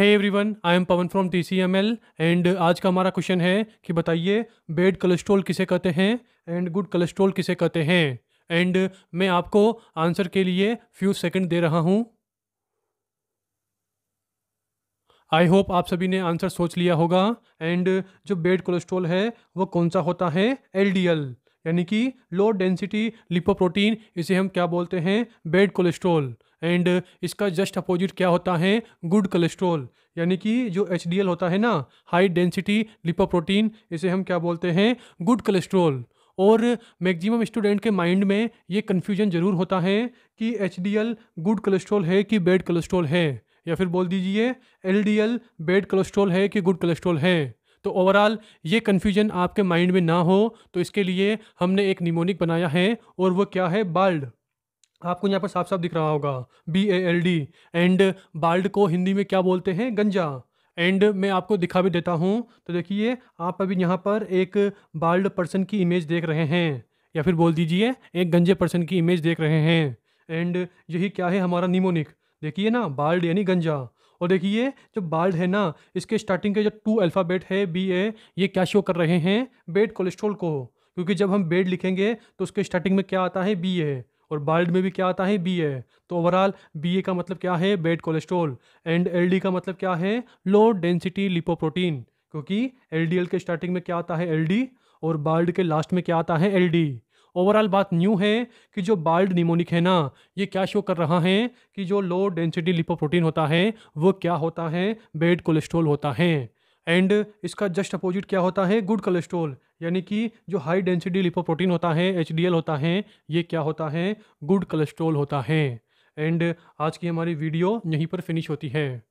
hey everyone I am Pavan from L and आज का हमारा क्वेश्चन है कि बताइए बेड कोलेस्ट्रोल किसे कहते हैं एंड गुड कोलेस्ट्रोल किसे कहते हैं एंड मैं आपको आंसर के लिए फ्यू सेकंड दे रहा हूँ आई होप आप सभी ने आंसर सोच लिया होगा एंड जो बेड कोलेस्ट्रोल है वो कौन सा होता है एल यानी कि लो डेंसिटी लिपोप्रोटीन इसे हम क्या बोलते हैं बेड कोलेस्ट्रॉल एंड इसका जस्ट अपोजिट क्या होता है गुड कोलेस्ट्रॉल यानी कि जो एच होता है ना हाई डेंसिटी लिपोप्रोटीन इसे हम क्या बोलते हैं गुड कोलेस्ट्रॉल और मैक्सिमम स्टूडेंट के माइंड में ये कन्फ्यूजन ज़रूर होता है कि एच गुड कोलेस्ट्रॉल है कि बेड कोलेस्ट्रॉल है या फिर बोल दीजिए एल बेड कोलेस्ट्रॉल है कि गुड कोलेस्ट्रॉल है तो ओवरऑल ये कन्फ्यूजन आपके माइंड में ना हो तो इसके लिए हमने एक निमोनिक बनाया है और वो क्या है बाल्ड आपको यहाँ पर साफ साफ दिख रहा होगा B A L D and bald को हिंदी में क्या बोलते हैं गंजा एंड मैं आपको दिखा भी देता हूँ तो देखिए आप अभी यहाँ पर एक बाल्ड पर्सन की इमेज देख रहे हैं या फिर बोल दीजिए एक गंजे पर्सन की इमेज देख रहे हैं एंड यही क्या है हमारा निमोनिक देखिए ना बाल्ड यानी गंजा और देखिए जो बाल्ड है ना इसके स्टार्टिंग के जो टू अल्फ़ाबेट है बी ए ये क्या शो कर रहे हैं बेड कोलेस्ट्रोल को क्योंकि जब हम बेड लिखेंगे तो उसके स्टार्टिंग में क्या आता है बी ए और बाल्ड में भी क्या आता है बी ए तो ओवरऑल बी ए का मतलब क्या है bad cholesterol and L D का मतलब क्या है लो डेंसिटी लिपोप्रोटीन क्योंकि एल डी एल के स्टार्टिंग में क्या आता है एल डी और बाल्ड के लास्ट में क्या आता है एल डी ओवरऑल बात न्यू है कि जो बाल्ड निमोनिक है ना ये क्या शो कर रहा है कि जो लो डेंसिटी लिपोप्रोटीन होता है वो क्या होता है बेड कोलेस्ट्रोल होता है एंड इसका जस्ट अपोजिट क्या होता है गुड कोलेस्ट्रोल यानी कि जो हाई डेंसिटी लिपोप्रोटीन होता है एच होता है ये क्या होता है गुड कोलेस्ट्रोल होता है एंड आज की हमारी वीडियो यहीं पर फिनिश होती है